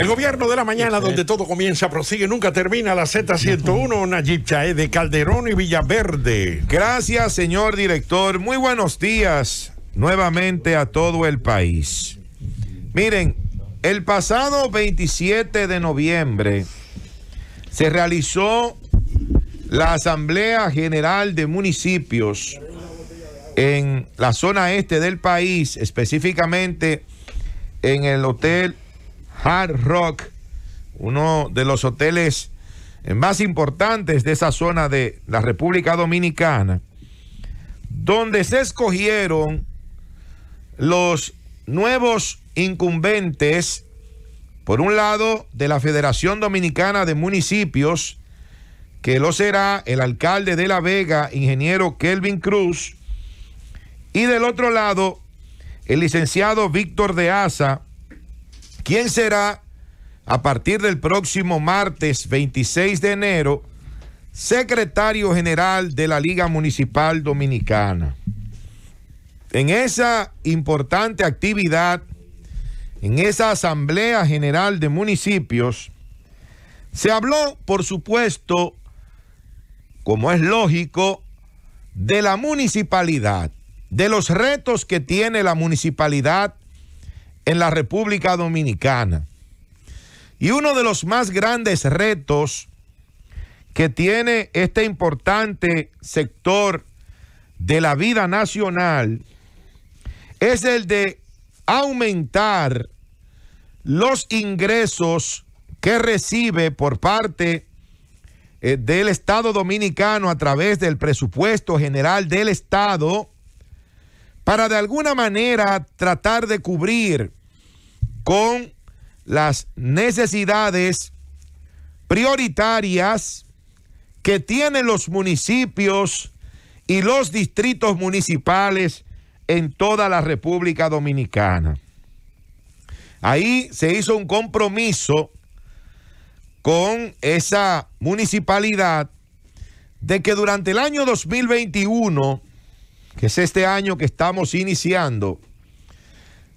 El gobierno de la mañana, donde todo comienza, prosigue, nunca termina, la Z101, Nayib Chae de Calderón y Villaverde. Gracias, señor director. Muy buenos días nuevamente a todo el país. Miren, el pasado 27 de noviembre se realizó la Asamblea General de Municipios en la zona este del país, específicamente en el Hotel Hard Rock, uno de los hoteles más importantes de esa zona de la República Dominicana, donde se escogieron los nuevos incumbentes, por un lado, de la Federación Dominicana de Municipios, que lo será el alcalde de La Vega, ingeniero Kelvin Cruz, y del otro lado, el licenciado Víctor de Asa, ¿Quién será a partir del próximo martes 26 de enero secretario general de la Liga Municipal Dominicana? En esa importante actividad, en esa Asamblea General de Municipios, se habló, por supuesto, como es lógico, de la municipalidad, de los retos que tiene la municipalidad en la República Dominicana. Y uno de los más grandes retos que tiene este importante sector de la vida nacional es el de aumentar los ingresos que recibe por parte eh, del Estado dominicano a través del presupuesto general del Estado para de alguna manera tratar de cubrir con las necesidades prioritarias que tienen los municipios y los distritos municipales en toda la República Dominicana. Ahí se hizo un compromiso con esa municipalidad de que durante el año 2021, que es este año que estamos iniciando,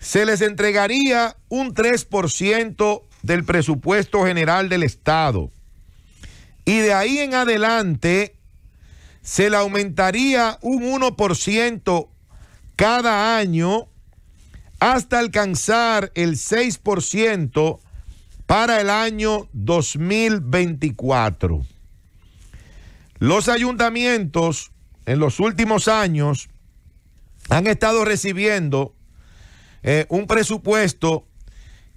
se les entregaría un 3% del presupuesto general del Estado. Y de ahí en adelante se le aumentaría un 1% cada año hasta alcanzar el 6% para el año 2024. Los ayuntamientos en los últimos años han estado recibiendo eh, un presupuesto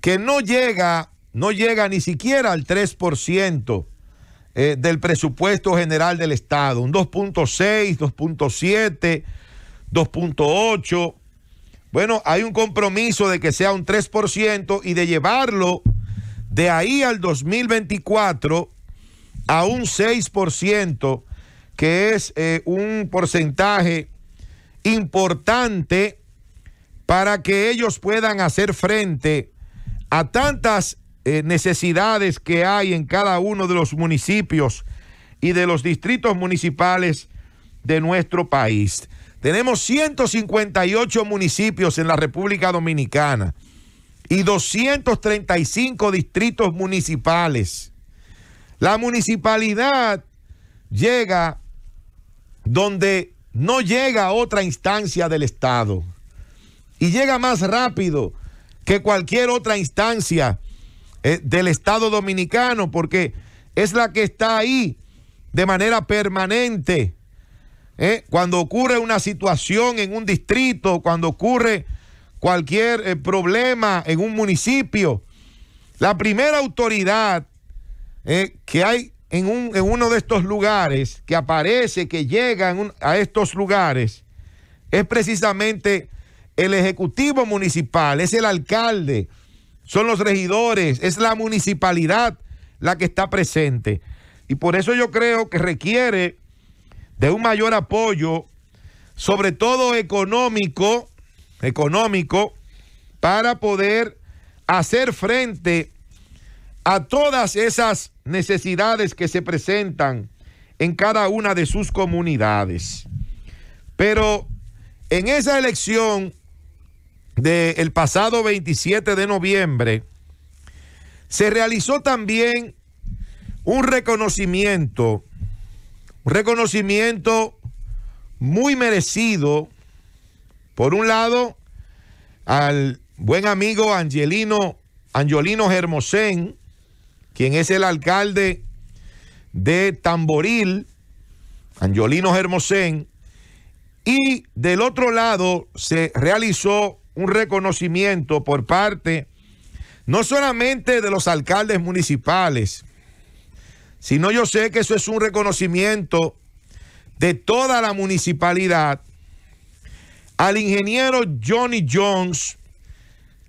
que no llega, no llega ni siquiera al 3% eh, del presupuesto general del Estado, un 2.6, 2.7, 2.8. Bueno, hay un compromiso de que sea un 3% y de llevarlo de ahí al 2024 a un 6%, que es eh, un porcentaje importante para que ellos puedan hacer frente a tantas eh, necesidades que hay en cada uno de los municipios y de los distritos municipales de nuestro país. Tenemos 158 municipios en la República Dominicana y 235 distritos municipales. La municipalidad llega donde no llega otra instancia del Estado y llega más rápido que cualquier otra instancia eh, del Estado dominicano, porque es la que está ahí de manera permanente. ¿eh? cuando ocurre una situación en un distrito, cuando ocurre cualquier eh, problema en un municipio, la primera autoridad que hay en, un, uno de estos lugares, que aparece, que llega a estos lugares, es precisamente el Ejecutivo Municipal, es el alcalde, son los regidores, es la municipalidad la que está presente. Y por eso yo creo que requiere de un mayor apoyo, sobre todo económico, económico, para poder hacer frente a todas esas necesidades que se presentan en cada una de sus comunidades. Pero en esa elección del pasado 27 de noviembre, se realizó también un reconocimiento, un reconocimiento muy merecido, por un lado, al buen amigo Angelino, Angelino Germosén, quien es el alcalde de Tamboril, Angelino Germosén, y del otro lado se realizó un reconocimiento por parte no solamente de los alcaldes municipales, sino yo sé que eso es un reconocimiento de toda la municipalidad al ingeniero Johnny Jones,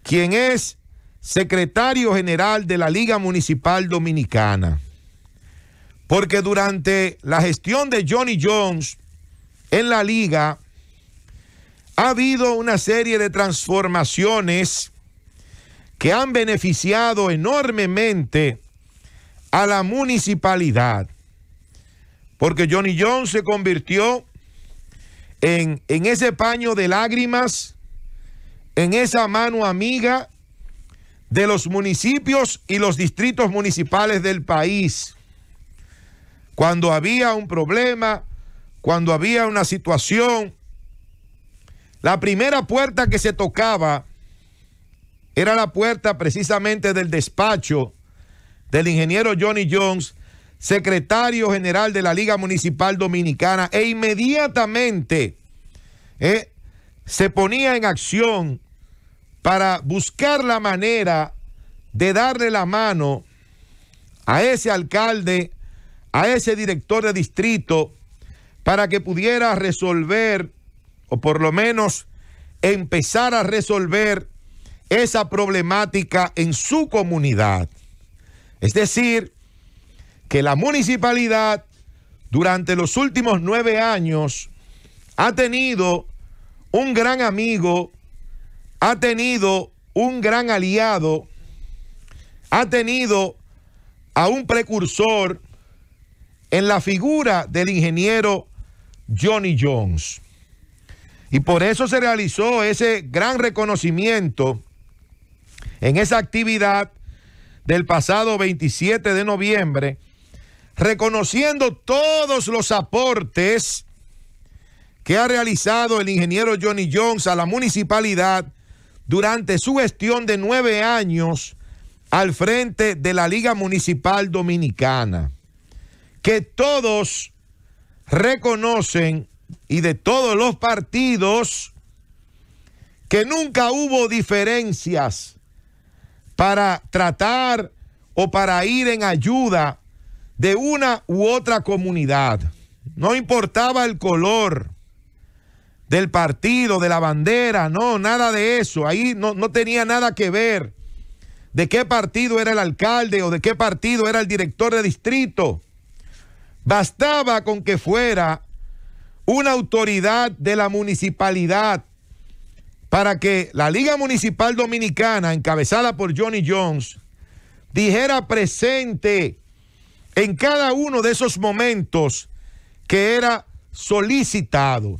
quien es secretario general de la Liga Municipal Dominicana. Porque durante la gestión de Johnny Jones en la liga, ha habido una serie de transformaciones que han beneficiado enormemente a la municipalidad, porque Johnny John se convirtió en, en ese paño de lágrimas, en esa mano amiga de los municipios y los distritos municipales del país. Cuando había un problema, cuando había una situación la primera puerta que se tocaba era la puerta precisamente del despacho del ingeniero Johnny Jones, secretario general de la Liga Municipal Dominicana, e inmediatamente eh, se ponía en acción para buscar la manera de darle la mano a ese alcalde, a ese director de distrito, para que pudiera resolver o por lo menos empezar a resolver esa problemática en su comunidad. Es decir, que la municipalidad durante los últimos nueve años ha tenido un gran amigo, ha tenido un gran aliado, ha tenido a un precursor en la figura del ingeniero Johnny Jones. Y por eso se realizó ese gran reconocimiento en esa actividad del pasado 27 de noviembre, reconociendo todos los aportes que ha realizado el ingeniero Johnny Jones a la municipalidad durante su gestión de nueve años al frente de la Liga Municipal Dominicana. Que todos reconocen y de todos los partidos que nunca hubo diferencias para tratar o para ir en ayuda de una u otra comunidad. No importaba el color del partido, de la bandera, no, nada de eso. Ahí no, no tenía nada que ver de qué partido era el alcalde o de qué partido era el director de distrito. Bastaba con que fuera una autoridad de la municipalidad para que la Liga Municipal Dominicana, encabezada por Johnny Jones, dijera presente en cada uno de esos momentos que era solicitado.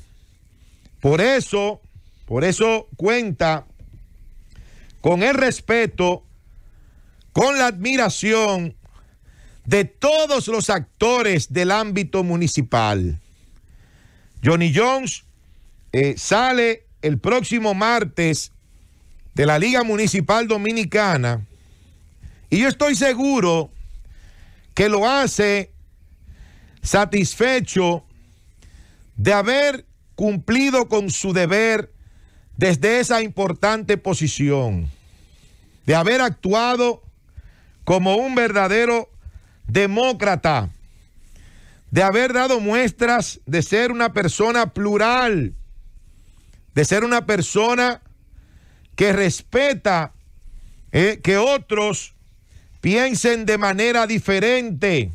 Por eso, por eso cuenta con el respeto, con la admiración de todos los actores del ámbito municipal. Johnny Jones eh, sale el próximo martes de la Liga Municipal Dominicana y yo estoy seguro que lo hace satisfecho de haber cumplido con su deber desde esa importante posición, de haber actuado como un verdadero demócrata de haber dado muestras de ser una persona plural, de ser una persona que respeta eh, que otros piensen de manera diferente,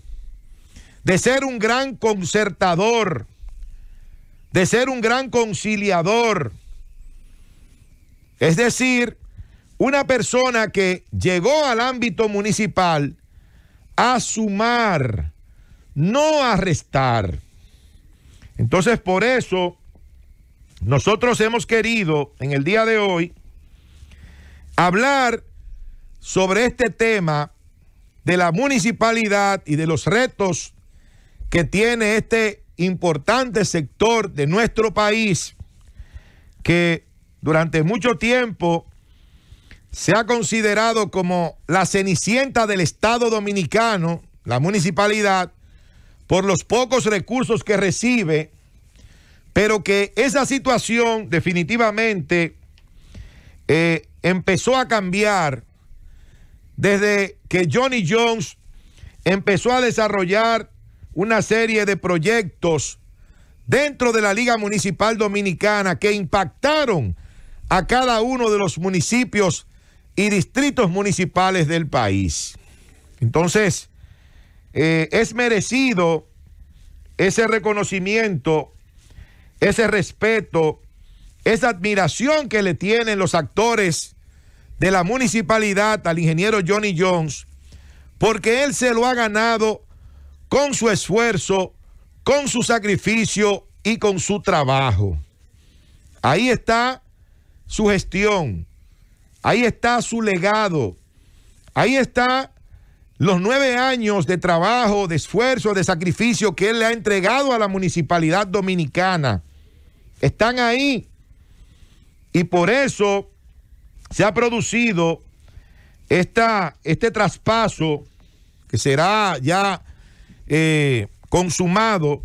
de ser un gran concertador, de ser un gran conciliador. Es decir, una persona que llegó al ámbito municipal a sumar, no arrestar. Entonces, por eso, nosotros hemos querido en el día de hoy hablar sobre este tema de la municipalidad y de los retos que tiene este importante sector de nuestro país que durante mucho tiempo se ha considerado como la cenicienta del Estado dominicano, la municipalidad, por los pocos recursos que recibe, pero que esa situación definitivamente eh, empezó a cambiar desde que Johnny Jones empezó a desarrollar una serie de proyectos dentro de la Liga Municipal Dominicana que impactaron a cada uno de los municipios y distritos municipales del país. Entonces, eh, es merecido ese reconocimiento, ese respeto, esa admiración que le tienen los actores de la municipalidad al ingeniero Johnny Jones, porque él se lo ha ganado con su esfuerzo, con su sacrificio y con su trabajo. Ahí está su gestión, ahí está su legado, ahí está los nueve años de trabajo, de esfuerzo, de sacrificio que él le ha entregado a la municipalidad dominicana. Están ahí. Y por eso se ha producido este traspaso que será ya eh, consumado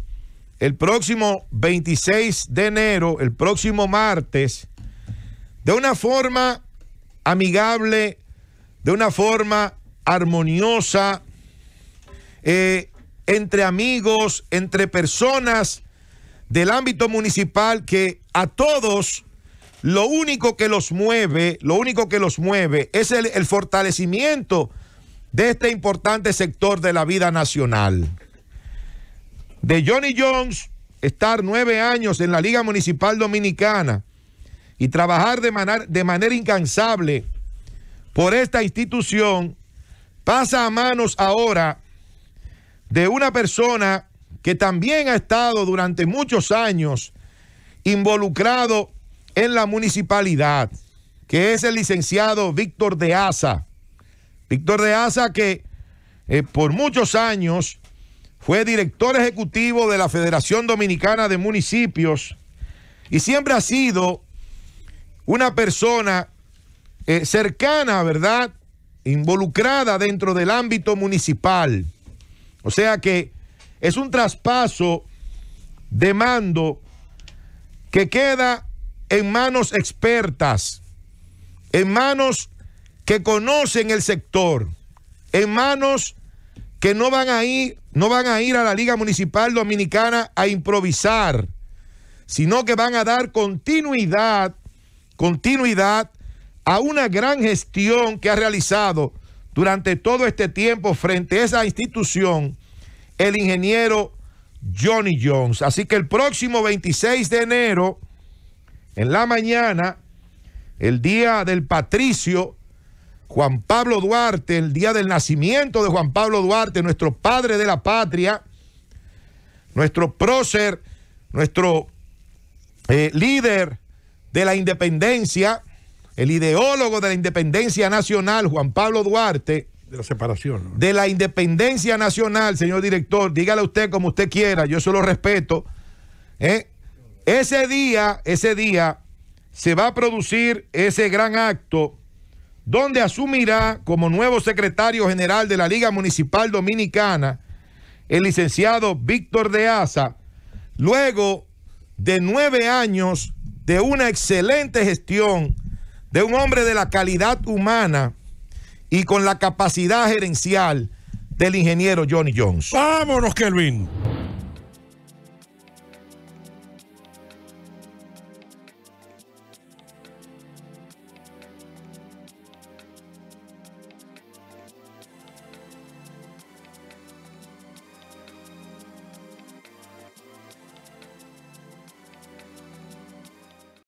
el próximo 26 de enero, el próximo martes, de una forma amigable, de una forma armoniosa, eh, entre amigos, entre personas del ámbito municipal que a todos lo único que los mueve, lo único que los mueve es el, fortalecimiento de este importante sector de la vida nacional. De Johnny Jones estar nueve años en la Liga Municipal Dominicana y trabajar de, manera, de manera incansable por esta institución pasa a manos ahora de una persona que también ha estado durante muchos años involucrado en la municipalidad, que es el licenciado Víctor de Asa. Víctor de Asa que eh, por muchos años fue director ejecutivo de la Federación Dominicana de Municipios y siempre ha sido una persona eh, cercana, ¿verdad?, involucrada dentro del ámbito municipal. O sea que es un traspaso de mando que queda en manos expertas, en manos que conocen el sector, en manos que no van a ir, no van a ir a la Liga Municipal Dominicana a improvisar, sino que van a dar continuidad, continuidad a una gran gestión que ha realizado durante todo este tiempo frente a esa institución el ingeniero Johnny Jones. Así que el próximo 26 de enero, en la mañana, el día del patricio Juan Pablo Duarte, el día del nacimiento de Juan Pablo Duarte, nuestro padre de la patria, nuestro prócer, nuestro eh, líder de la independencia, el ideólogo de la independencia nacional, Juan Pablo Duarte. De la separación. De la independencia nacional, señor director, dígale usted como usted quiera, yo eso lo respeto. ¿eh? Ese día, ese día, se va a producir ese gran acto donde asumirá como nuevo secretario general de la Liga Municipal Dominicana el licenciado Víctor de Asa, luego de nueve años de una excelente gestión de un hombre de la calidad humana y con la capacidad gerencial del ingeniero Johnny Jones. Vámonos, Kelvin.